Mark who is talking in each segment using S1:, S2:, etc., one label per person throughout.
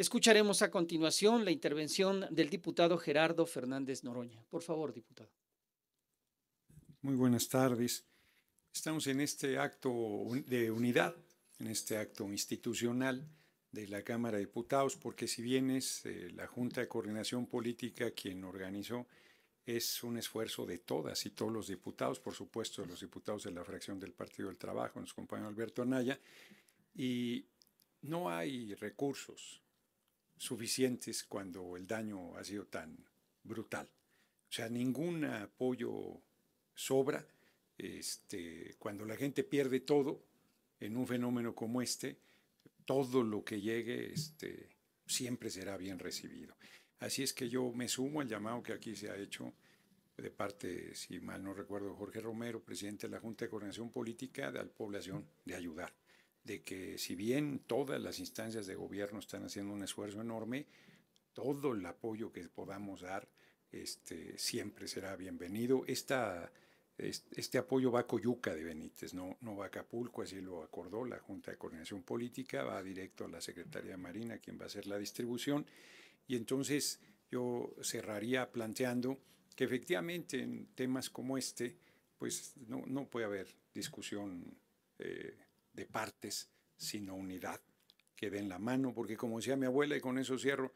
S1: Escucharemos a continuación la intervención del diputado Gerardo Fernández Noroña. Por favor, diputado. Muy buenas tardes. Estamos en este acto de unidad, en este acto institucional de la Cámara de Diputados, porque si bien es eh, la Junta de Coordinación Política quien organizó, es un esfuerzo de todas y todos los diputados, por supuesto, de los diputados de la fracción del Partido del Trabajo, nuestro compañero Alberto Anaya, y no hay recursos suficientes cuando el daño ha sido tan brutal. O sea, ningún apoyo sobra. Este, cuando la gente pierde todo en un fenómeno como este, todo lo que llegue este, siempre será bien recibido. Así es que yo me sumo al llamado que aquí se ha hecho de parte, si mal no recuerdo, Jorge Romero, presidente de la Junta de Coordinación Política, de la población de ayudar de que si bien todas las instancias de gobierno están haciendo un esfuerzo enorme, todo el apoyo que podamos dar este, siempre será bienvenido. este, apoyo va a Coyuca de Benítez, no, va a Acapulco, así lo acordó la Junta de Coordinación Política, va directo a la Secretaría de Marina, quien va a hacer la distribución. Y entonces yo cerraría planteando que efectivamente en temas como este, pues no, puede haber discusión. Eh, de partes, sino unidad, que den la mano, porque como decía mi abuela, y con eso cierro,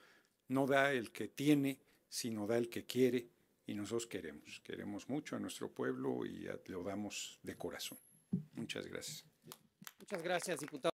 S1: no da el que tiene, sino da el que quiere, y nosotros queremos, queremos mucho a nuestro pueblo y lo damos de corazón. Muchas gracias. Muchas gracias, diputado.